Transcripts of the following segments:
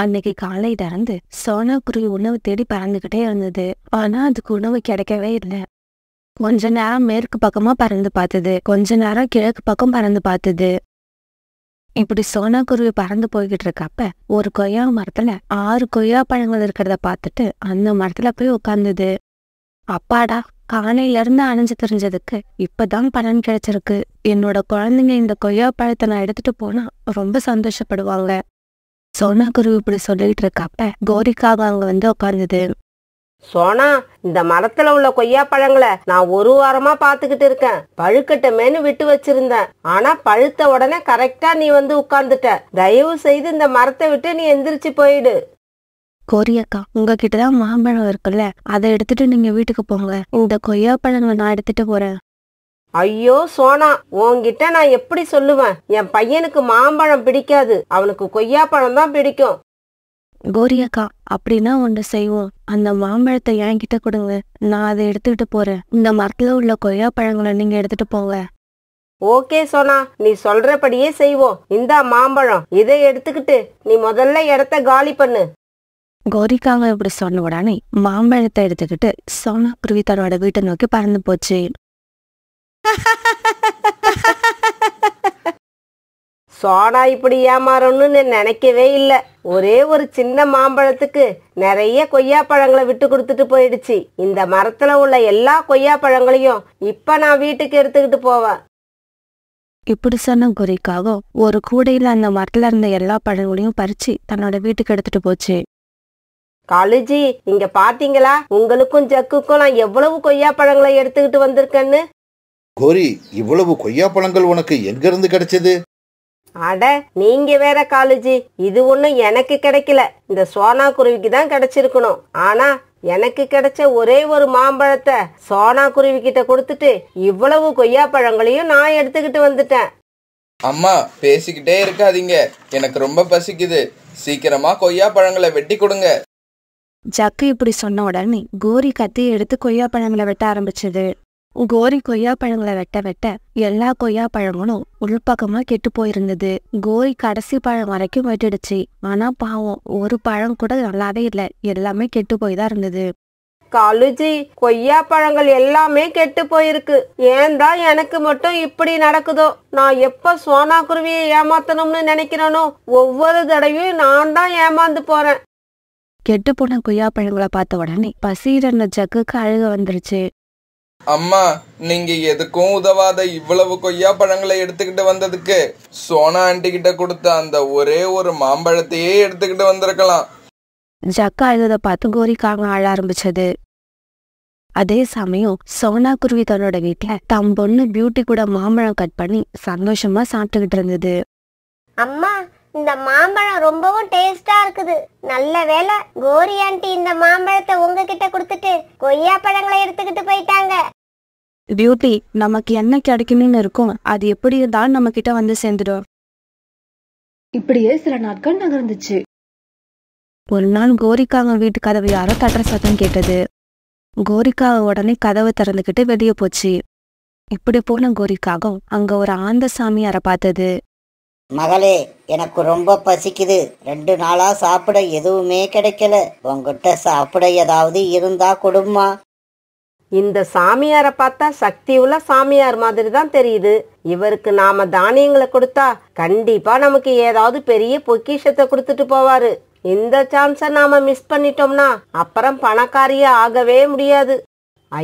அன்னைக்கு காலையில இருந்து சோனா குருவி உணவு தேடி பறந்துகிட்டே இருந்தது ஆனா அதுக்கு உணவு கிடைக்கவே இல்லை கொஞ்ச நேரம் மேற்கு பக்கமா பறந்து பார்த்தது கொஞ்ச நேரம் கிழக்கு பக்கம் பறந்து பார்த்தது இப்படி சோனா குருவி பறந்து போய்கிட்டு இருக்கப்ப ஒரு கொய்யா மரத்துல ஆறு கொய்யா பழங்கள் இருக்கிறத பார்த்துட்டு அந்த மரத்துல போய் உட்கார்ந்தது அப்பாடா காலையில இருந்து அணைஞ்சு தெரிஞ்சதுக்கு இப்பதான் பலன் கிடைச்சிருக்கு என்னோட குழந்தைங்க இந்த கொய்யா பழத்தை நான் எடுத்துட்டு போனா ரொம்ப சந்தோஷப்படுவாங்க சோனா குருவி இப்படி சொல்லிட்டு இருக்கப்ப கோரிக்காக அங்க வந்து உட்கார்ந்தது சோனா இந்த மரத்துல உள்ள கொய்யா பழங்களை நான் ஒரு வாரமா பாத்துக்கிட்டு இருக்கேன் பழுக்கட்டமேனு விட்டு வச்சிருந்தேன் ஆனா பழுத்த உடனே கரெக்டா நீ வந்து உட்கார்ந்துட்ட தயவு செய்து இந்த மரத்தை விட்டு நீ எந்திரிச்சு போயிடு கோரியக்கா உங்ககிட்டதான் தான் மாம்பழம் இருக்குல்ல அதை எடுத்துட்டு நீங்க வீட்டுக்கு போங்க இந்த கொய்யா பழங்களை நான் எடுத்துட்டு போறேன் ஐயோ சோனா உன்கிட்ட நான் எப்படி சொல்லுவேன் என் பையனுக்கு மாம்பழம் பிடிக்காது அவனுக்கு கொய்யா பழம் தான் பிடிக்கும் கோரியக்கா அப்படின்னா ஒன்று செய்வோம் அந்த மாம்பழத்தை என்கிட்ட கொடுங்க நான் அதை எடுத்துக்கிட்டு போறேன் இந்த மரத்துல உள்ள கொய்யா பழங்களை நீங்க எடுத்துட்டு போங்க ஓகே சோனா நீ சொல்றபடியே செய்வோம் இந்தா மாம்பழம் இதை எடுத்துக்கிட்டு நீ முதல்ல இடத்த காலி பண்ணு கோரிக்காங்க இப்படி சொன்ன உடனே மாம்பழத்தை எடுத்துக்கிட்டு சோனா குருவி தன்னோட வீட்டை நோக்கி பறந்து போச்சு சோடா இப்படி ஏமாறணும்னு நினைக்கவே இல்லை ஒரே ஒரு சின்ன மாம்பழத்துக்கு நிறைய கொய்யா பழங்களை விட்டு கொடுத்துட்டு போயிடுச்சு இந்த மரத்துல உள்ள எல்லா கொய்யா பழங்களையும் இப்ப நான் வீட்டுக்கு எடுத்துக்கிட்டு போவேன் இப்படி சொன்ன குறிக்காக ஒரு கூடையில அந்த மரத்துல இருந்த எல்லா பழங்களையும் பறிச்சு தன்னோட வீட்டுக்கு எடுத்துட்டு போச்சு காலுஜி இங்க பாத்தீங்களா உங்களுக்கும் ஜக்குக்கும் நான் எவ்வளவு கொய்யா பழங்களை எடுத்துக்கிட்டு வந்திருக்கேன்னு கோரி இவ்வளவு கொய்யாப்பழங்கள் உனக்கு எங்கிருந்து கிடைச்சது அட நீங்க வேற காலேஜி இது ஒண்ணும் எனக்கு கிடைக்கல இந்த சோனா குருவிக்கு தான் கிடைச்சிருக்கணும் ஆனா எனக்கு கிடைச்ச ஒரே ஒரு மாம்பழத்தை சோனா குருவி கிட்ட கொடுத்துட்டு இவ்வளவு கொய்யா பழங்களையும் நான் எடுத்துக்கிட்டு வந்துட்டேன் அம்மா பேசிக்கிட்டே இருக்காதீங்க எனக்கு ரொம்ப பசிக்குது சீக்கிரமா கொய்யா பழங்களை வெட்டி கொடுங்க ஜக்கு இப்படி சொன்ன உடனே கோரி கத்தி எடுத்து கொய்யா பழங்களை வெட்ட ஆரம்பிச்சது கோரி கொய்யா பழங்களை வெட்ட வெட்ட எல்லா கொய்யா பழங்களும் உள்பக்கமா கெட்டு போயிருந்தது கோரி கடைசி பழம் வரைக்கும் வெட்டிடுச்சு ஆனா பாவம் ஒரு பழம் கூட நல்லாவே இல்லை எல்லாமே கெட்டு போய் தான் இருந்தது கழுஜி கொய்யா பழங்கள் எல்லாமே கெட்டு போயிருக்கு ஏன் தான் எனக்கு மட்டும் இப்படி நடக்குதோ நான் எப்ப சோனா குருவியை ஏமாத்தணும்னு நினைக்கிறேனோ ஒவ்வொரு தடவையும் நான் தான் ஏமாந்து போறேன் கெட்டு போன கொய்யா பழங்களை பார்த்த உடனே பசியிட ஜக்குக்கு அழுக வந்துருச்சு அம்மா நீங்க எதுக்கும் உதவாத இவ்வளவு கொய்யா பழங்களை எடுத்துக்கிட்டு வந்ததுக்கு சோனா ஆண்டி கிட்ட கொடுத்த அந்த ஒரே ஒரு மாம்பழத்தையே எடுத்துக்கிட்டு வந்திருக்கலாம் ஜக்கா இதை பார்த்து கோரிக்காங்க ஆழ ஆரம்பிச்சது அதே சமயம் சோனா குருவி தன்னோட வீட்டுல தம் பொண்ணு பியூட்டி கூட மாம்பழம் கட் பண்ணி சந்தோஷமா சாப்பிட்டுக்கிட்டு இருந்தது அம்மா இந்த மாம்பழம் ரொம்பவும் டேஸ்டா இருக்குது நல்ல வேலை கோரி ஆண்டி இந்த மாம்பழத்தை உங்ககிட்ட கொடுத்துட்டு கொய்யா பழங்களை எடுத்துக்கிட்டு போயிட்டாங்க பியூட்டி நமக்கு என்ன கிடைக்கணும்னு இருக்கும் அது எப்படி இருந்தாலும் நம்ம கிட்ட வந்து சேர்ந்துடும் இப்படியே சில நாட்கள் நகர்ந்துச்சு ஒரு நாள் கோரிக்காங்க வீட்டு கதவு யாரோ தட்டுற சத்தம் கேட்டது கோரிக்காக உடனே கதவை திறந்துக்கிட்டு வெளியே போச்சு இப்படி போன கோரிக்காக அங்க ஒரு ஆந்த சாமியாரை பார்த்தது மகளே எனக்கு ரொம்ப பசிக்குது ரெண்டு நாளா சாப்பிட எதுவுமே கிடைக்கல உங்ககிட்ட சாப்பிட ஏதாவது இருந்தா கொடுமா இந்த சாமியாரை பார்த்தா சக்தி உள்ள சாமியார் மாதிரி தான் தெரியுது இவருக்கு நாம தானியங்களை கொடுத்தா கண்டிப்பா நமக்கு ஏதாவது பெரிய பொக்கிஷத்தை கொடுத்துட்டு போவாரு இந்த சான்ஸை நாம மிஸ் பண்ணிட்டோம்னா அப்புறம் பணக்காரியா ஆகவே முடியாது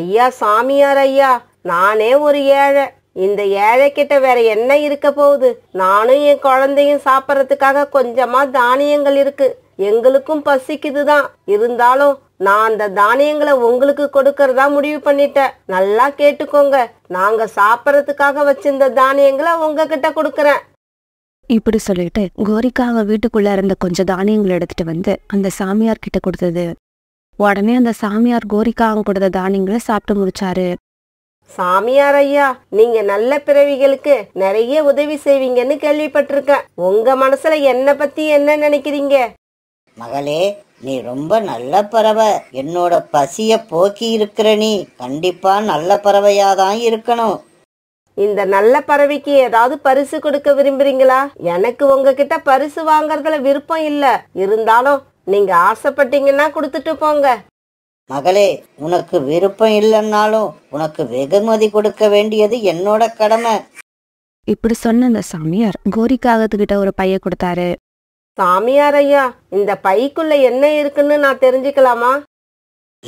ஐயா சாமியார் ஐயா நானே ஒரு ஏழை இந்த ஏழை கிட்ட வேற என்ன இருக்க போகுது நானும் என் குழந்தையும் சாப்பிட்றதுக்காக கொஞ்சமா தானியங்கள் இருக்கு எங்களுக்கும் பசிக்குது தான் இருந்தாலும் நான் அந்த தானியங்களை உங்களுக்கு கொடுக்கறதா முடிவு பண்ணிட்டேன் நல்லா கேட்டுக்கோங்க நாங்க சாப்பிட்றதுக்காக வச்சிருந்த தானியங்களை உங்ககிட்ட கொடுக்கறேன் இப்படி சொல்லிட்டு கோரிக்கா அவங்க வீட்டுக்குள்ள இருந்த கொஞ்சம் தானியங்களை எடுத்துட்டு வந்து அந்த சாமியார் கிட்ட கொடுத்தது உடனே அந்த சாமியார் கோரிக்கா அவங்க கொடுத்த தானியங்களை சாப்பிட்டு முடிச்சாரு சாமியார் ஐயா நீங்க நல்ல பிறவிகளுக்கு நிறைய உதவி செய்வீங்கன்னு கேள்விப்பட்டிருக்கேன் உங்க மனசுல என்ன பத்தி என்ன நினைக்கிறீங்க மகளே நீ ரொம்ப நல்ல பறவை என்னோட பசிய போக்கி இருக்கிற நீ கண்டிப்பா நல்ல பறவையாதான் தான் இருக்கணும் இந்த நல்ல பறவைக்கு ஏதாவது பரிசு கொடுக்க விரும்புறீங்களா எனக்கு உங்ககிட்ட பரிசு வாங்குறதுல விருப்பம் இல்ல இருந்தாலும் நீங்க ஆசைப்பட்டீங்கன்னா கொடுத்துட்டு போங்க மகளே உனக்கு விருப்பம் இல்லைன்னாலும் உனக்கு வெகுமதி கொடுக்க வேண்டியது என்னோட கடமை இப்படி சொன்ன அந்த சாமியார் கோரிக்காகத்துக்கிட்ட ஒரு பைய கொடுத்தாரு சாமியார் ஐயா இந்த பைக்குள்ள என்ன இருக்குன்னு நான் தெரிஞ்சுக்கலாமா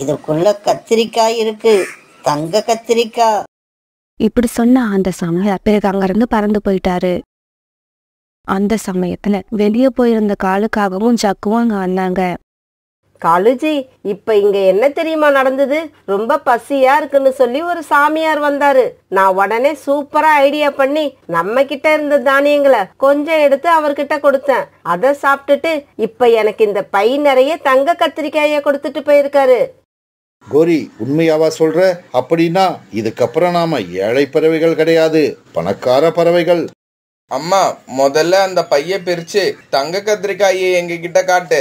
இதுக்குள்ள கத்திரிக்காய் இருக்கு தங்க கத்திரிக்காய் இப்படி சொன்ன அந்த சாமியார் பிறகு அங்கிருந்து பறந்து போயிட்டாரு அந்த சமயத்துல வெளியே போயிருந்த காலுக்காகவும் ஜக்குவும் அங்க வந்தாங்க காலுஜி இப்ப இங்க என்ன தெரியுமா நடந்தது ரொம்ப பசியா இருக்குன்னு சொல்லி ஒரு சாமியார் வந்தாரு நான் உடனே சூப்பரா ஐடியா பண்ணி நம்ம கிட்ட இருந்த தானியங்களை கொஞ்சம் எடுத்து அவர்கிட்ட கொடுத்தேன் அதை சாப்பிட்டுட்டு இப்ப எனக்கு இந்த பை நிறைய தங்க கத்திரிக்காய கொடுத்துட்டு போயிருக்காரு கோரி உண்மையாவா சொல்ற அப்படின்னா இதுக்கப்புறம் நாம ஏழை பறவைகள் கிடையாது பணக்கார பறவைகள் அம்மா முதல்ல அந்த பைய பிரிச்சு தங்க கத்திரிக்காயை எங்ககிட்ட காட்டு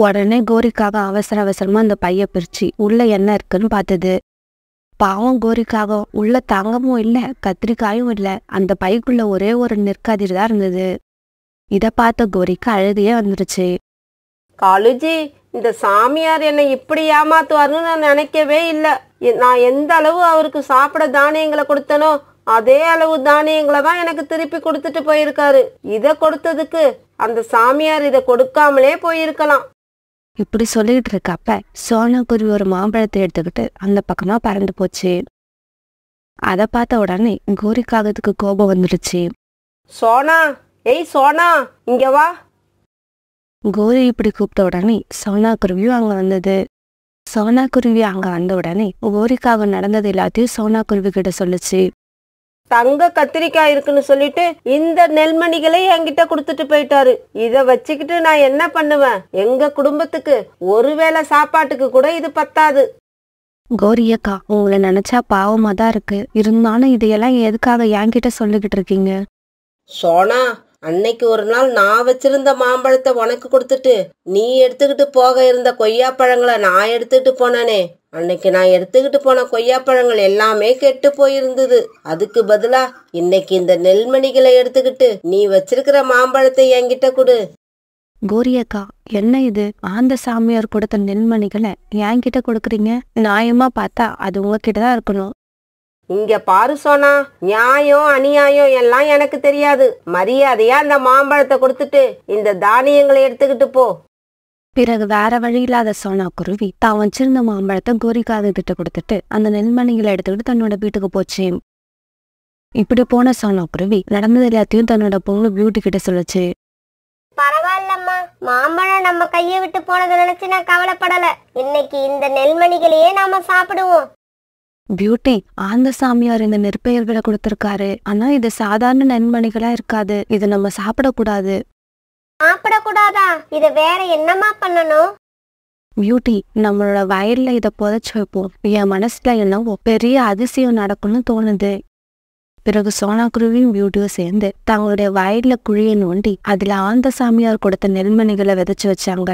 உடனே கோரிக்காக அவசர அவசரமா அந்த பைய பிரிச்சு உள்ள என்ன இருக்குன்னு பார்த்தது பாவம் கோரிக்காக உள்ள தங்கமும் இல்லை கத்திரிக்காயும் இல்லை அந்த பைக்குள்ள ஒரே ஒரு நிற்காதிரி தான் இருந்தது இதை பார்த்த கோரிக்கு அழுகையே வந்துருச்சு காலுஜி இந்த சாமியார் என்னை இப்படி ஏமாத்துவாருன்னு நான் நினைக்கவே இல்லை நான் எந்த அளவு அவருக்கு சாப்பிட தானியங்களை கொடுத்தனோ அதே அளவு தானியங்களை தான் எனக்கு திருப்பி கொடுத்துட்டு போயிருக்காரு இதை கொடுத்ததுக்கு அந்த சாமியார் இதை கொடுக்காமலே போயிருக்கலாம் இப்படி சொல்லிக்கிட்டு இருக்கப்ப சோனகுரு ஒரு மாம்பழத்தை எடுத்துக்கிட்டு அந்த பக்கமாக பறந்து போச்சு அதை பார்த்த உடனே கோரிக்காகத்துக்கு கோபம் வந்துடுச்சு சோனா ஏய் சோனா இங்க வா கோரி இப்படி கூப்பிட்ட உடனே சோனா குருவியும் அங்க வந்தது சோனா குருவி அங்க வந்த உடனே கோரிக்காக நடந்தது எல்லாத்தையும் சோனா குருவி கிட்ட சொல்லுச்சு தங்க கத்திரிக்காய் இருக்குன்னு சொல்லிட்டு இந்த நெல்மணிகளை என்கிட்ட கொடுத்துட்டு போயிட்டாரு இத வச்சுக்கிட்டு நான் என்ன பண்ணுவேன் எங்க குடும்பத்துக்கு ஒருவேளை சாப்பாட்டுக்கு கூட இது பத்தாது கோரியக்கா உங்களை நினைச்சா பாவமா தான் இருக்கு இருந்தாலும் இதையெல்லாம் எதுக்காக என்கிட்ட சொல்லிக்கிட்டு இருக்கீங்க சோனா அன்னைக்கு ஒரு நாள் நான் வச்சிருந்த மாம்பழத்தை உனக்கு கொடுத்துட்டு நீ எடுத்துக்கிட்டு போக இருந்த கொய்யாப்பழங்களை நான் எடுத்துக்கிட்டு போனனே அன்னைக்கு நான் எடுத்துக்கிட்டு போன கொய்யாப்பழங்கள் எல்லாமே கெட்டு போயிருந்தது அதுக்கு பதிலா இன்னைக்கு இந்த நெல்மணிகளை எடுத்துக்கிட்டு நீ வச்சிருக்கிற மாம்பழத்தை என்கிட்ட கொடு கோரியக்கா என்ன இது ஆந்த சாமியார் கொடுத்த நெல்மணிகளை என்கிட்ட கொடுக்குறீங்க நியாயமா பார்த்தா அது உங்ககிட்ட தான் இருக்கணும் இங்க பாரு சோனா நியாயம் அநியாயம் எல்லாம் எனக்கு தெரியாது மரியாதையா அந்த மாம்பழத்தை கொடுத்துட்டு இந்த தானியங்களை எடுத்துக்கிட்டு போ பிறகு வேற வழி இல்லாத சோனா குருவி தான் வச்சிருந்த மாம்பழத்தை கோரிக்காத கிட்ட கொடுத்துட்டு அந்த நெல்மணிகளை எடுத்துக்கிட்டு தன்னோட வீட்டுக்கு போச்சு இப்படி போன சோனா குருவி நடந்தது எல்லாத்தையும் தன்னோட பொண்ணு பியூட்டி கிட்ட சொல்லுச்சு பரவாயில்லம்மா மாம்பழம் நம்ம கையை விட்டு போனதை நினைச்சு நான் கவலைப்படல இன்னைக்கு இந்த நெல்மணிகளையே நாம சாப்பிடுவோம் பியூட்டி ஆந்த சாமியார் இந்த நெற்பெயர்களை கொடுத்திருக்காரு ஆனா இது சாதாரண நன்மணிகளா இருக்காது இது நம்ம சாப்பிடக்கூடாது சாப்பிடக்கூடாதா இது வேற என்னமா பண்ணணும் பியூட்டி நம்மளோட வயல்ல இதை புதைச்சி வைப்போம் என் மனசுல எல்லாம் பெரிய அதிசயம் நடக்கும்னு தோணுது பிறகு சோனா குருவியும் பியூட்டியும் சேர்ந்து தங்களுடைய வயல்ல குழியை நோண்டி அதுல ஆந்த சாமியார் கொடுத்த நெல்மணிகளை விதைச்சு வச்சாங்க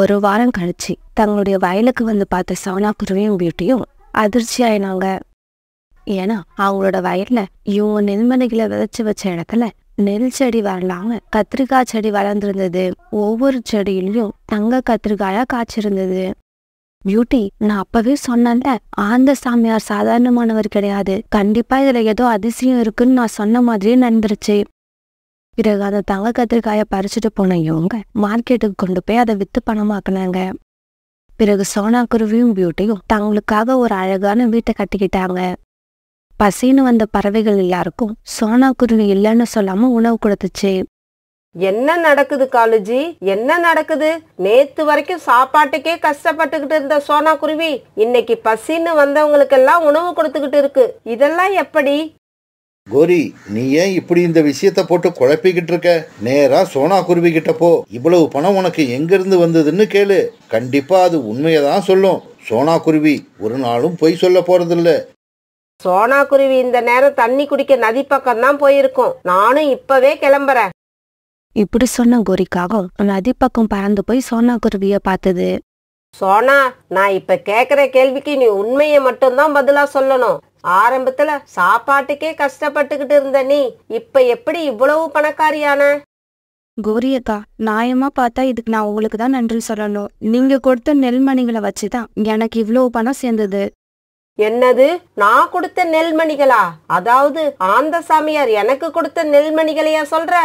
ஒரு வாரம் கழிச்சு தங்களுடைய வயலுக்கு வந்து பார்த்த சோனா குருவியும் பியூட்டியும் அதிர்ச்சி ஆயினாங்க ஏன்னா அவங்களோட வயல்ல இவங்க நெல்மணிகளை விதைச்சு வச்ச இடத்துல நெல் செடி வரலாம கத்திரிக்காய் செடி வளர்ந்துருந்தது ஒவ்வொரு செடியிலையும் தங்க கத்திரிக்காயா காய்ச்சிருந்தது பியூட்டி நான் அப்பவே சொன்னேன்ல ஆந்த சாமியார் சாதாரணமானவர் கிடையாது கண்டிப்பா இதுல ஏதோ அதிசயம் இருக்குன்னு நான் சொன்ன மாதிரியே நடந்துருச்சு பிறகு அந்த தங்க கத்திரிக்காயை பறிச்சுட்டு போன இவங்க மார்க்கெட்டுக்கு கொண்டு போய் அதை வித்து பணமாக்குனாங்க பிறகு சோனா குருவியும் பியூட்டியும் தங்களுக்காக ஒரு அழகான வீட்டை கட்டிக்கிட்டாங்க பசின்னு வந்த பறவைகள் எல்லாருக்கும் சோனா குருவி இல்லைன்னு சொல்லாம உணவு கொடுத்துச்சு என்ன நடக்குது காலேஜி என்ன நடக்குது நேத்து வரைக்கும் சாப்பாட்டுக்கே கஷ்டப்பட்டுக்கிட்டு இருந்த சோனா குருவி இன்னைக்கு பசின்னு வந்தவங்களுக்கு எல்லாம் உணவு கொடுத்துக்கிட்டு இருக்கு இதெல்லாம் எப்படி கோரி நீ ஏன் இப்படி இந்த விஷயத்த போட்டு குழப்பிக்கிட்டு இருக்க நேரா சோனா குருவி கிட்ட போ இவ்வளவு பணம் உனக்கு எங்கிருந்து வந்ததுன்னு கேளு கண்டிப்பா அது உண்மையை தான் சொல்லும் சோனா குருவி ஒரு நாளும் பொய் சொல்ல போறதில்ல சோனா குருவி இந்த நேரம் தண்ணி குடிக்க நதி பக்கம் தான் போயிருக்கும் நானும் இப்பவே கிளம்புறேன் இப்படி சொன்ன கோரிக்காக நதி பக்கம் பறந்து போய் சோனா குருவிய பார்த்தது சோனா நான் இப்ப கேக்குற கேள்விக்கு நீ உண்மையை மட்டும்தான் பதிலா சொல்லணும் ஆரம்பத்துல சாப்பாட்டுக்கே கஷ்டப்பட்டுக்கிட்டு இருந்த நீ இப்ப எப்படி இவ்வளவு பணக்காரியான கோரியக்கா நியாயமா பார்த்தா இதுக்கு நான் உங்களுக்கு தான் நன்றி சொல்லணும் நீங்க கொடுத்த நெல்மணிகளை வச்சுதான் எனக்கு இவ்வளவு பணம் சேர்ந்தது என்னது நான் கொடுத்த நெல்மணிகளா அதாவது ஆந்த சாமியார் எனக்கு கொடுத்த நெல்மணிகளையா சொல்ற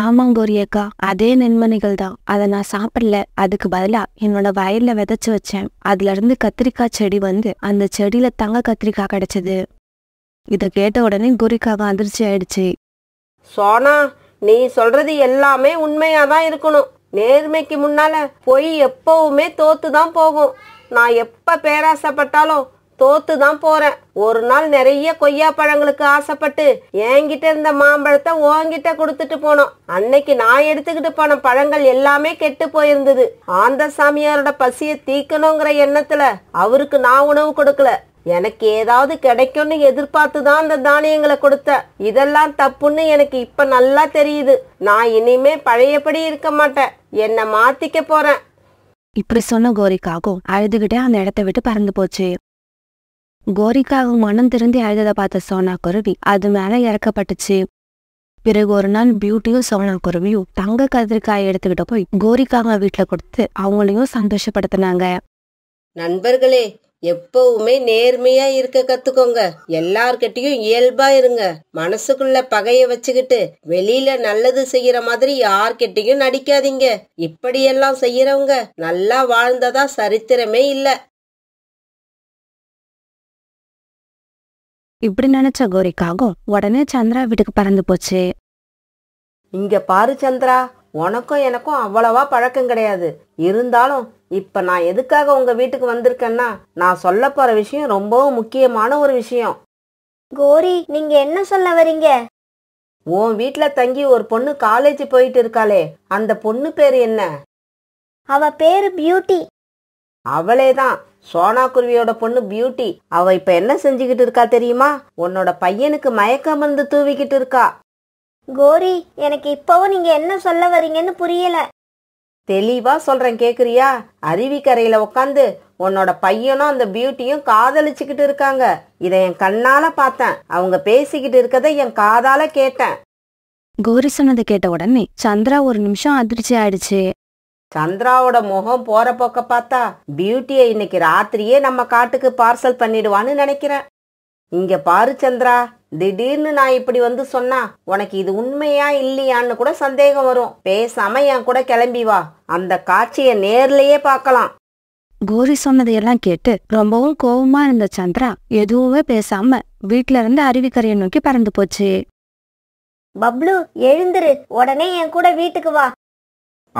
ஆமாம் கௌரியக்கா அதே நெண்மணிகள் தான் அதை நான் சாப்பிடல அதுக்கு பதிலா என்னோட வயல்ல விதைச்சு வச்சேன் அதுல இருந்து கத்திரிக்காய் செடி வந்து அந்த செடியில தங்க கத்திரிக்காய் கிடைச்சது இத கேட்ட உடனே கோரிக்காக அதிர்ச்சி ஆயிடுச்சு சோனா நீ சொல்றது எல்லாமே உண்மையாதான் தான் இருக்கணும் நேர்மைக்கு முன்னால பொய் எப்பவுமே தோத்துதான் தான் போகும் நான் எப்ப பேராசைப்பட்டாலும் தோத்து தான் போறேன் ஒரு நாள் நிறைய கொய்யா பழங்களுக்கு ஆசைப்பட்டு என்கிட்ட இருந்த மாம்பழத்தை ஓங்கிட்ட கொடுத்துட்டு போனோம் அன்னைக்கு நான் எடுத்துக்கிட்டு போன பழங்கள் எல்லாமே கெட்டு போயிருந்தது ஆந்த சாமியாரோட பசியை தீக்கணுங்கிற எண்ணத்துல அவருக்கு நான் உணவு கொடுக்கல எனக்கு ஏதாவது கிடைக்கும்னு எதிர்பார்த்து தான் அந்த தானியங்களை கொடுத்த இதெல்லாம் தப்புன்னு எனக்கு இப்ப நல்லா தெரியுது நான் இனிமே பழையபடி இருக்க மாட்டேன் என்னை மாத்திக்க போறேன் இப்படி சொன்ன கோரிக்காகும் அழுதுகிட்டே அந்த இடத்த விட்டு பறந்து போச்சு கோரிக்காக மனம் திருந்தி அழுததை பார்த்த சோனா குருவி அது மேலே இறக்கப்பட்டுச்சு பிறகு ஒரு நாள் பியூட்டியும் சோனா குருவியும் தங்க கதிர்காயை எடுத்துக்கிட்ட போய் கோரிக்காக வீட்டுல கொடுத்து அவங்களையும் சந்தோஷப்படுத்தினாங்க நண்பர்களே எப்பவுமே நேர்மையா இருக்க கத்துக்கோங்க எல்லார்கிட்டயும் இயல்பா இருங்க மனசுக்குள்ள பகைய வச்சுக்கிட்டு வெளியில நல்லது செய்யற மாதிரி யார்கிட்டயும் நடிக்காதீங்க இப்படியெல்லாம் செய்யறவங்க நல்லா வாழ்ந்ததா சரித்திரமே இல்ல இப்படி நினைச்ச கோரிக்காகும் உடனே சந்திரா வீட்டுக்கு பறந்து போச்சு இங்க பாரு சந்திரா உனக்கும் எனக்கும் அவ்வளவா பழக்கம் கிடையாது இருந்தாலும் இப்ப நான் எதுக்காக உங்க வீட்டுக்கு வந்திருக்கேன்னா நான் சொல்ல போற விஷயம் ரொம்பவும் முக்கியமான ஒரு விஷயம் கோரி நீங்க என்ன சொல்ல வரீங்க உன் வீட்ல தங்கி ஒரு பொண்ணு காலேஜ் போயிட்டு இருக்காளே அந்த பொண்ணு பேரு என்ன அவ பேரு பியூட்டி அவளேதான் சோனா குருவியோட பொண்ணு பியூட்டி அவ இப்ப என்ன செஞ்சுக்கிட்டு இருக்கா தெரியுமா உன்னோட பையனுக்கு மயக்க மருந்து தூவிக்கிட்டு இருக்கா கோரி எனக்கு இப்பவும் நீங்க என்ன சொல்ல வரீங்கன்னு புரியல தெளிவா சொல்றேன் கேக்குறியா அருவிக்கரையில உட்காந்து உன்னோட பையனும் அந்த பியூட்டியும் காதலிச்சுக்கிட்டு இருக்காங்க இதை என் கண்ணால பார்த்தேன் அவங்க பேசிக்கிட்டு இருக்கதை என் காதால கேட்டேன் கோரி சொன்னதை கேட்ட உடனே சந்திரா ஒரு நிமிஷம் அதிர்ச்சி ஆயிடுச்சு சந்திராவோட முகம் போற பக்க பார்த்தா பியூட்டியை இன்னைக்கு ராத்திரியே நம்ம காட்டுக்கு பார்சல் பண்ணிடுவான்னு நினைக்கிறேன் இங்க பாரு சந்திரா திடீர்னு நான் இப்படி வந்து சொன்னா உனக்கு இது உண்மையா இல்லையான்னு கூட சந்தேகம் வரும் பேசாம என் கூட கிளம்பி வா அந்த காட்சியை நேர்லயே பார்க்கலாம் கோரி சொன்னதையெல்லாம் கேட்டு ரொம்பவும் கோபமா இருந்த சந்திரா எதுவுமே பேசாம வீட்ல இருந்து அருவிக்கரையை நோக்கி பறந்து போச்சு பப்ளு எழுந்துரு உடனே என் கூட வீட்டுக்கு வா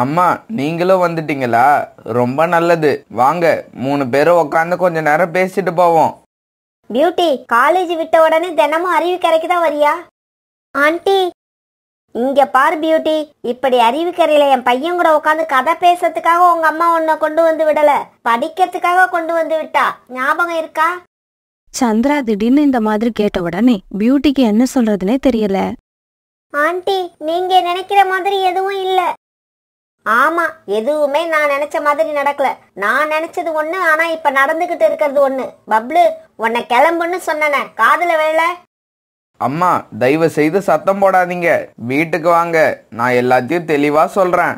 அம்மா நீங்களும் வந்துட்டீங்களா ரொம்ப நல்லது வாங்க மூணு பேரும் உட்காந்து கொஞ்ச நேரம் பேசிட்டு போவோம் பியூட்டி காலேஜ் விட்ட உடனே தினமும் அறிவு தான் வரியா ஆண்டி இங்க பார் பியூட்டி இப்படி அறிவு கரையில என் பையன் கூட உட்காந்து கதை பேசுறதுக்காக உங்க அம்மா உன்ன கொண்டு வந்து விடல படிக்கிறதுக்காக கொண்டு வந்து விட்டா ஞாபகம் இருக்கா சந்திரா திடீர்னு இந்த மாதிரி கேட்ட உடனே பியூட்டிக்கு என்ன சொல்றதுனே தெரியல ஆண்டி நீங்க நினைக்கிற மாதிரி எதுவும் இல்லை ஆமா எதுவுமே நான் நினைச்ச மாதிரி நடக்கல நான் நினைச்சது ஒண்ணு ஆனா இப்ப நடந்துகிட்டு இருக்கிறது ஒண்ணு பப்ளு உன்னை கிளம்புன்னு சொன்னன காதுல வேலை அம்மா தயவு செய்து சத்தம் போடாதீங்க வீட்டுக்கு வாங்க நான் எல்லாத்தையும் தெளிவா சொல்றேன்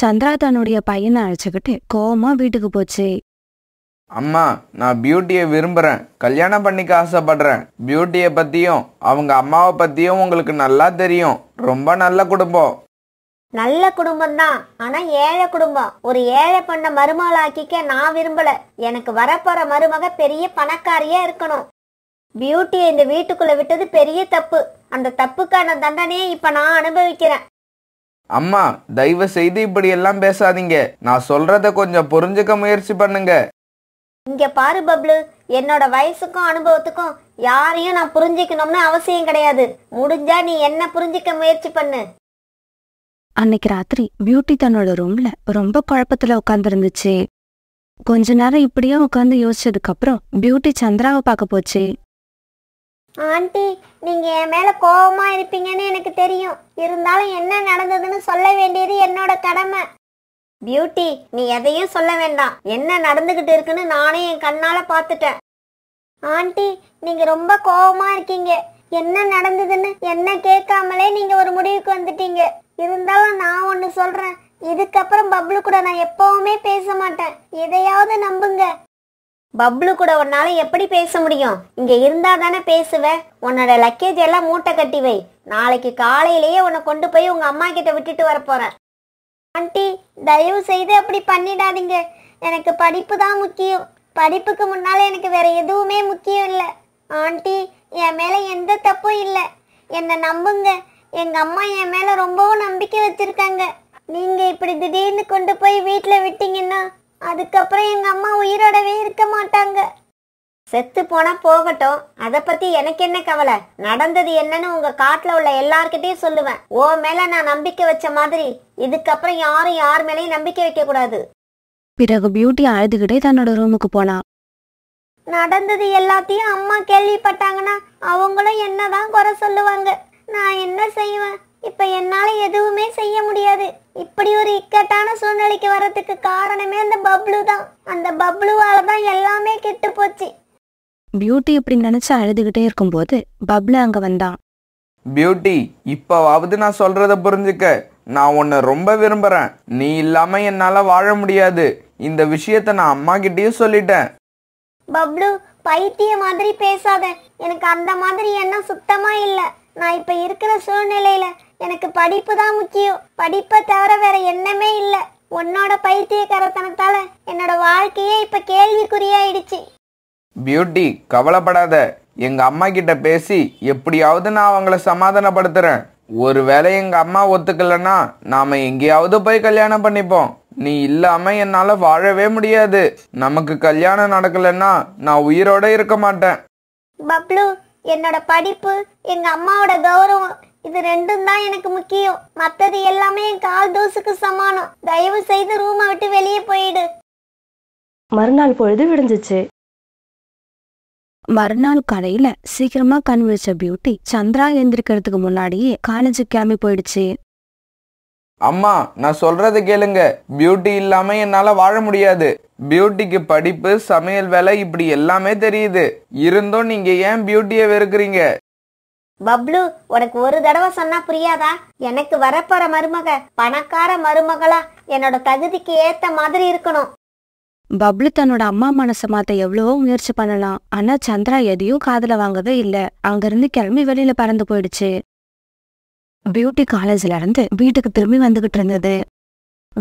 சந்திரா தன்னுடைய பையனை அழைச்சுக்கிட்டு கோமா வீட்டுக்கு போச்சு அம்மா நான் பியூட்டியை விரும்புறேன் கல்யாணம் பண்ணிக்க ஆசைப்படுறேன் பியூட்டியை பத்தியும் அவங்க அம்மாவை பத்தியும் உங்களுக்கு நல்லா தெரியும் ரொம்ப நல்ல குடும்பம் நல்ல குடும்பம் தான் ஆனா ஏழை குடும்பம் ஒரு ஏழை பண்ண மருமகள் ஆக்கிக்க நான் விரும்பல எனக்கு வரப்போற மருமக பெரிய பணக்காரியா இருக்கணும் பியூட்டியை இந்த வீட்டுக்குள்ள விட்டது பெரிய தப்பு அந்த தப்புக்கான தண்டனையை இப்ப நான் அனுபவிக்கிறேன் அம்மா தயவு செய்து இப்படி எல்லாம் பேசாதீங்க நான் சொல்றத கொஞ்சம் புரிஞ்சுக்க முயற்சி பண்ணுங்க இங்க பாரு பப்ளு என்னோட வயசுக்கும் அனுபவத்துக்கும் யாரையும் நான் புரிஞ்சுக்கணும்னு அவசியம் கிடையாது முடிஞ்சா நீ என்ன புரிஞ்சிக்க முயற்சி பண்ணு அன்னைக்கு ராத்திரி பியூட்டி தன்னோட ரூம்ல ரொம்ப குழப்பத்துல உட்காந்துருந்துச்சு கொஞ்ச நேரம் இப்படியே உட்காந்து யோசிச்சதுக்கு அப்புறம் பியூட்டி சந்திராவை பார்க்க போச்சு ஆண்டி நீங்க என் மேல கோபமா இருப்பீங்கன்னு எனக்கு தெரியும் இருந்தாலும் என்ன நடந்ததுன்னு சொல்ல வேண்டியது என்னோட கடமை பியூட்டி நீ எதையும் சொல்ல வேண்டாம் என்ன நடந்துகிட்டு இருக்குன்னு நானே என் கண்ணால பாத்துட்டேன் ஆண்டி நீங்க ரொம்ப கோபமா இருக்கீங்க என்ன நடந்ததுன்னு என்ன கேட்காமலே நீங்க ஒரு முடிவுக்கு வந்துட்டீங்க இருந்தாலும் நான் ஒன்று சொல்கிறேன் இதுக்கப்புறம் பப்ளு கூட நான் எப்பவுமே பேச மாட்டேன் எதையாவது நம்புங்க பப்ளு கூட உன்னால எப்படி பேச முடியும் இங்க இருந்தா தானே பேசுவேன் உன்னோட லக்கேஜ் எல்லாம் மூட்டை கட்டி வை நாளைக்கு காலையிலேயே உன்னை கொண்டு போய் உங்க அம்மா கிட்ட விட்டுட்டு வர போறேன் ஆண்டி தயவு செய்து அப்படி பண்ணிடாதீங்க எனக்கு படிப்பு தான் முக்கியம் படிப்புக்கு முன்னால எனக்கு வேற எதுவுமே முக்கியம் இல்லை ஆண்டி என் மேல எந்த தப்பும் இல்லை என்னை நம்புங்க எங்க அம்மா என் மேல ரொம்பவும் நம்பிக்கை வச்சிருக்காங்க நீங்க இப்படி திடீர்னு கொண்டு போய் வீட்டுல விட்டீங்கன்னா அதுக்கப்புறம் எங்க அம்மா உயிரோடவே இருக்க மாட்டாங்க செத்து போனா போகட்டும் அத பத்தி எனக்கு என்ன கவலை நடந்தது என்னன்னு உங்க காட்டுல உள்ள எல்லார்கிட்டயும் சொல்லுவேன் ஓ மேல நான் நம்பிக்கை வச்ச மாதிரி இதுக்கப்புறம் யாரும் யார் மேலயும் நம்பிக்கை வைக்க கூடாது பிறகு பியூட்டி அழுதுகிட்டே தன்னோட ரூமுக்கு போனா நடந்தது எல்லாத்தையும் அம்மா கேள்விப்பட்டாங்கன்னா அவங்களும் என்னதான் குறை சொல்லுவாங்க நான் என்ன செய்வேன் இப்போ என்னால் எதுவுமே செய்ய முடியாது இப்படி ஒரு இக்கட்டான சூழ்நிலைக்கு வரதுக்கு காரணமே அந்த பப்ளு தான் அந்த பப்ளுவால தான் எல்லாமே கெட்டு போச்சு பியூட்டி இப்படி நினைச்சு அழுதுகிட்டே இருக்கும்போது பப்ளு அங்க வந்தான் பியூட்டி இப்போவாவது நான் சொல்றத புரிஞ்சுக்க நான் உன்னை ரொம்ப விரும்புறேன் நீ இல்லாம என்னால வாழ முடியாது இந்த விஷயத்த நான் அம்மா கிட்டயும் சொல்லிட்டேன் பப்ளு பைத்திய மாதிரி பேசாத எனக்கு அந்த மாதிரி என்ன சுத்தமா இல்லை நான் இப்போ இருக்கிற சூழ்நிலையில் எனக்கு படிப்பு தான் முக்கியம் படிப்பை தவிர வேற எண்ணமே இல்லை உன்னோட பைத்தியக்காரத்தனத்தால என்னோட வாழ்க்கையே இப்போ கேள்விக்குறியாயிடுச்சு பியூட்டி கவலைப்படாத எங்க அம்மா கிட்ட பேசி எப்படியாவது நான் அவங்கள சமாதானப்படுத்துறேன் ஒருவேளை எங்க அம்மா ஒத்துக்கலன்னா நாம எங்கேயாவது போய் கல்யாணம் பண்ணிப்போம் நீ இல்லாம என்னால வாழவே முடியாது நமக்கு கல்யாணம் நடக்கலன்னா நான் உயிரோட இருக்க மாட்டேன் பப்ளு என்னோட படிப்பு எங்க அம்மாவோட கௌரவம் இது ரெண்டும் தான் எனக்கு முக்கியம் மத்தது எல்லாமே என் கால் தோசுக்கு சமானம் தயவு செய்து ரூமை விட்டு வெளியே போயிடு மறுநாள் பொழுது விடுஞ்சிச்சு மறுநாள் காலையில சீக்கிரமா கண் விழிச்ச பியூட்டி சந்திரா எந்திரிக்கிறதுக்கு முன்னாடியே காலேஜு கிளம்பி போயிடுச்சு அம்மா நான் சொல்றத கேளுங்க பியூட்டி இல்லாம என்னால வாழ முடியாது பியூட்டிக்கு படிப்பு சமையல் வேலை இப்படி எல்லாமே தெரியுது இருந்தும் நீங்க ஏன் பியூட்டியை வெறுக்கிறீங்க பப்ளு உனக்கு ஒரு தடவை சொன்னா புரியாதா எனக்கு வரப்போற மருமக பணக்கார மருமகளா என்னோட தகுதிக்கு ஏத்த மாதிரி இருக்கணும் பப்ளு தன்னோட அம்மா மனசை மாத்த எவ்வளவோ முயற்சி பண்ணலாம் ஆனா சந்திரா எதையும் காதல வாங்கவே இல்ல அங்கிருந்து கிளம்பி வெளியில பறந்து போயிடுச்சு பியூட்டி காலேஜ்ல இருந்து வீட்டுக்கு திரும்பி வந்துகிட்டு இருந்தது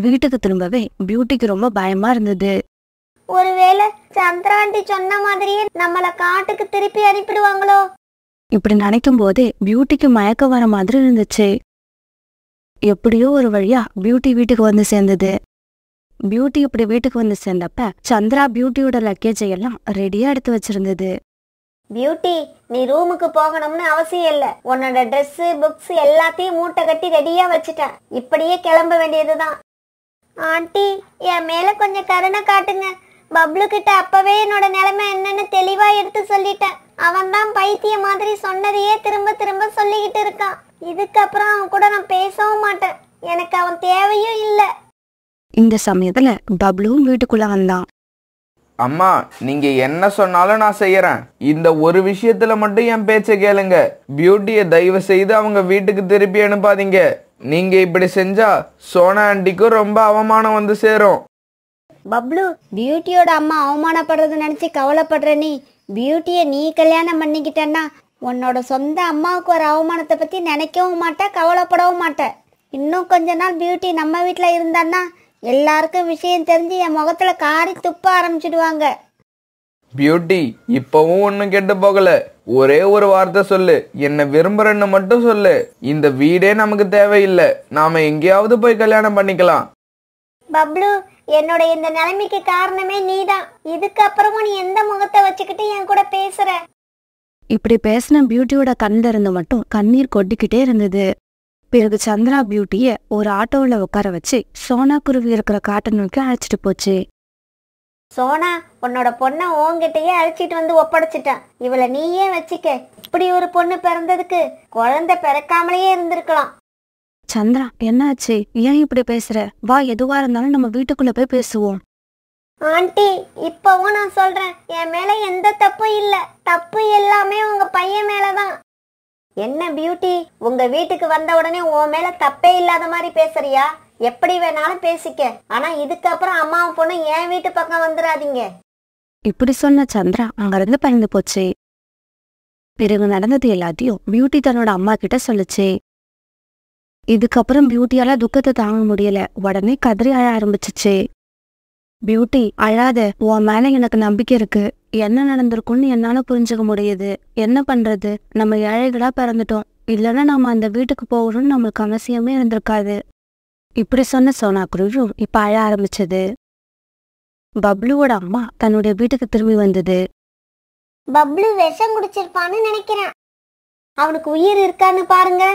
வீட்டுக்கு திரும்பவே பியூட்டிக்கு ரொம்ப பயமா இருந்தது ஒருவேளை சந்திராண்டி சொன்ன மாதிரியே நம்மள காட்டுக்கு திருப்பி அனுப்பிடுவாங்களோ இப்படி நினைக்கும் போதே பியூட்டிக்கு மயக்கம் வர மாதிரி இருந்துச்சு எப்படியோ ஒரு வழியா பியூட்டி வீட்டுக்கு வந்து சேர்ந்தது பியூட்டி இப்படி வீட்டுக்கு வந்து சேர்ந்தப்ப சந்திரா பியூட்டியோட லக்கேஜ் எல்லாம் ரெடியா எடுத்து வச்சிருந்தது பியூட்டி நீ ரூமுக்கு போகணும்னு அவசியம் இல்ல உன்னோட ட்ரெஸ் புக்ஸ் எல்லாத்தையும் மூட்டை கட்டி ரெடியா வச்சுட்டேன் இப்படியே கிளம்ப வேண்டியதுதான் ஆண்டி என் மேல கொஞ்சம் கருணை காட்டுங்க பப்ளு கிட்ட அப்பவே என்னோட நிலைமை என்னன்னு தெளிவா எடுத்து சொல்லிட்டேன் அவன் தான் பைத்திய மாதிரி சொன்னதையே திரும்ப திரும்ப சொல்லிக்கிட்டு இருக்கான் இதுக்கப்புறம் அவன் கூட நான் பேசவும் மாட்டேன் எனக்கு அவன் தேவையும் இல்லை இந்த சமயத்துல பப்ளுவும் வீட்டுக்குள்ள வந்தான் அம்மா நீங்க என்ன சொன்னாலும் நான் செய்யறேன் இந்த ஒரு விஷயத்துல மட்டும் என் பேச்ச கேளுங்க பியூட்டிய தயவு செய்து அவங்க வீட்டுக்கு திருப்பி அனுப்பாதீங்க நீங்க இப்படி செஞ்சா சோனா ஆண்டிக்கும் ரொம்ப அவமானம் வந்து சேரும் பப்ளு பியூட்டியோட அம்மா அவமானப்படுறது நினைச்சு கவலைப்படுற நீ பியூட்டியை நீ கல்யாணம் பண்ணிக்கிட்டன்னா உன்னோட சொந்த அம்மாவுக்கு ஒரு அவமானத்தை பத்தி நினைக்கவும் மாட்டேன் கவலைப்படவும் மாட்டேன் இன்னும் கொஞ்ச நாள் பியூட்டி நம்ம வீட்டில் இருந்தான்னா எல்லாருக்கும் விஷயம் தெரிஞ்சு என் முகத்துல காரி துப்ப ஆரம்பிச்சிடுவாங்க பியூட்டி இப்பவும் ஒன்றும் கெட்டு போகல ஒரே ஒரு வார்த்தை சொல்லு என்ன விரும்புறேன்னு மட்டும் சொல்லு இந்த வீடே நமக்கு தேவையில்லை நாம எங்கேயாவது போய் கல்யாணம் பண்ணிக்கலாம் பப்ளு என்னோட இந்த நிலைமைக்கு காரணமே நீதான் இதுக்கப்புறமும் நீ எந்த முகத்தை வச்சுக்கிட்டு என் கூட பேசுற இப்படி பேசின பியூட்டியோட கண்ணில் இருந்து மட்டும் கண்ணீர் கொட்டிக்கிட்டே இருந்தது பிறகு சந்திரா பியூட்டியை ஒரு ஆட்டோவில் உட்கார வச்சு சோனா குருவி இருக்கிற காட்டை நோக்கி அழைச்சிட்டு போச்சு சோனா உன்னோட பொண்ணை ஓங்கிட்டயே அழைச்சிட்டு வந்து ஒப்படைச்சிட்டேன் இவளை நீயே வச்சுக்க இப்படி ஒரு பொண்ணு பிறந்ததுக்கு குழந்தை பிறக்காமலேயே இருந்திருக்கலாம் சந்திரா என்னாச்சு ஏன் இப்படி பேசுற வா எதுவா இருந்தாலும் நம்ம வீட்டுக்குள்ள போய் பேசுவோம் ஆண்டி இப்பவும் நான் சொல்றேன் என் மேல எந்த தப்பும் இல்ல தப்பு எல்லாமே உங்க பையன் மேலதான் என்ன பியூட்டி உங்க வீட்டுக்கு வந்த உடனே உன் மேல தப்பே இல்லாத மாதிரி பேசுறியா எப்படி வேணாலும் பேசிக்க ஆனா இதுக்கப்புறம் அம்மாவும் பொண்ணு என் வீட்டு பக்கம் வந்துடாதீங்க இப்படி சொன்ன சந்திரா அங்கிருந்து பயந்து போச்சு பிறகு நடந்தது எல்லாத்தையும் பியூட்டி தன்னோட அம்மா கிட்ட சொல்லுச்சு இதுக்கப்புறம் பியூட்டியால துக்கத்தை தாங்க முடியல உடனே கதறி அழ ஆரம்பிச்சிச்சு பியூட்டி அழாத உன் மேல எனக்கு நம்பிக்கை இருக்கு என்ன நடந்திருக்கும்னு என்னால புரிஞ்சுக்க முடியுது என்ன பண்றது நம்ம ஏழைகளா பிறந்துட்டோம் இல்லைன்னா நம்ம அந்த வீட்டுக்கு போகணும்னு நம்மளுக்கு அவசியமே இருந்திருக்காது இப்படி சொன்ன சோனா குருவும் இப்ப அழ ஆரம்பிச்சது பப்ளுவோட அம்மா தன்னுடைய வீட்டுக்கு திரும்பி வந்தது பப்ளு விஷம் குடிச்சிருப்பான்னு நினைக்கிறேன் அவனுக்கு உயிர் இருக்கான்னு பாருங்க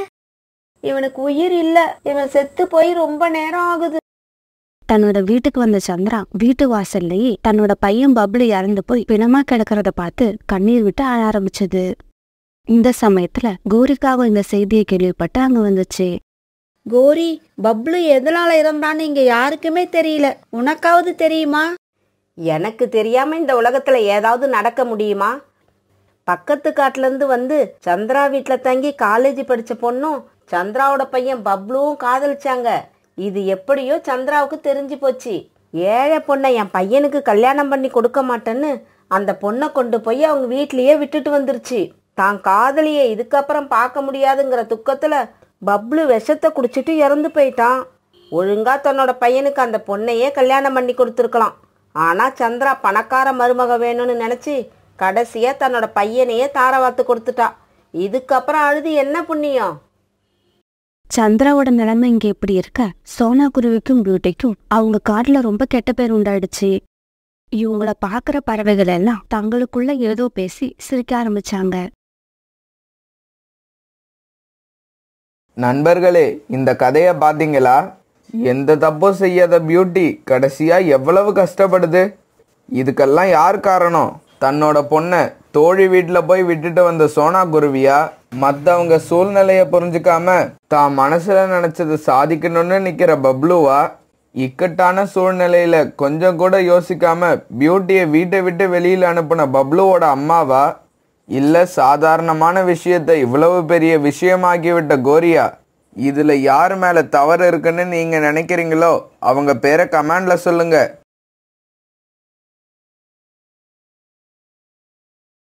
இவனுக்கு உயிர் இல்ல இவன் செத்து போய் ரொம்ப நேரம் ஆகுது தன்னோட வீட்டுக்கு வந்த சந்திரா வீட்டு வாசல்லையே தன்னோட பையன் பப்ளு இறந்து போய் பிணமா கிடக்கிறத பார்த்து கண்ணீர் விட்டு அழ ஆரம்பிச்சது இந்த சமயத்துல கோரிக்காவும் இந்த செய்தியை கேள்விப்பட்டு அங்க வந்துச்சு கோரி பப்ளு எதனால இறந்தான்னு இங்க யாருக்குமே தெரியல உனக்காவது தெரியுமா எனக்கு தெரியாம இந்த உலகத்துல ஏதாவது நடக்க முடியுமா பக்கத்து காட்டிலேருந்து வந்து சந்திரா வீட்டில் தங்கி காலேஜ் படித்த பொண்ணும் சந்திராவோட பையன் பப்ளுவும் காதலிச்சாங்க இது எப்படியோ சந்திராவுக்கு தெரிஞ்சு போச்சு ஏழை பொண்ணை என் பையனுக்கு கல்யாணம் பண்ணி கொடுக்க மாட்டேன்னு அந்த பொண்ணை கொண்டு போய் அவங்க வீட்லேயே விட்டுட்டு வந்துருச்சு தான் காதலியை இதுக்கப்புறம் பார்க்க முடியாதுங்கிற துக்கத்தில் பப்ளு விஷத்தை குடிச்சிட்டு இறந்து போயிட்டான் ஒழுங்கா தன்னோட பையனுக்கு அந்த பொண்ணையே கல்யாணம் பண்ணி கொடுத்துருக்கலாம் ஆனால் சந்திரா பணக்கார மருமக வேணும்னு நினச்சி கடைசியாக தன்னோட பையனையே தாரவாத்து கொடுத்துட்டா இதுக்கப்புறம் அழுது என்ன புண்ணியம் சந்திராவோட நிலைமை இங்க எப்படி இருக்க சோனா குருவிக்கும் பியூட்டிக்கும் அவங்க காட்டுல ரொம்ப கெட்ட பேர் உண்டாயிடுச்சு இவங்கள பாக்குற பறவைகள் எல்லாம் தங்களுக்குள்ள ஏதோ பேசி சிரிக்க ஆரம்பிச்சாங்க நண்பர்களே இந்த கதையை பார்த்தீங்களா எந்த தப்பும் செய்யாத பியூட்டி கடைசியாக எவ்வளவு கஷ்டப்படுது இதுக்கெல்லாம் யார் காரணம் தன்னோட பொண்ணை தோழி வீட்டில் போய் விட்டுட்டு வந்த சோனா குருவியா மற்றவங்க சூழ்நிலையை புரிஞ்சுக்காம தான் மனசில் நினச்சது சாதிக்கணும்னு நிற்கிற பப்ளுவா இக்கட்டான சூழ்நிலையில் கொஞ்சம் கூட யோசிக்காம பியூட்டியை வீட்டை விட்டு வெளியில் அனுப்பின பப்ளுவோட அம்மாவா இல்லை சாதாரணமான விஷயத்தை இவ்வளவு பெரிய விஷயமாகிவிட்ட கோரியா இதில் யார் மேலே தவறு இருக்குன்னு நீங்கள் நினைக்கிறீங்களோ அவங்க பேரை கமெண்டில் சொல்லுங்கள்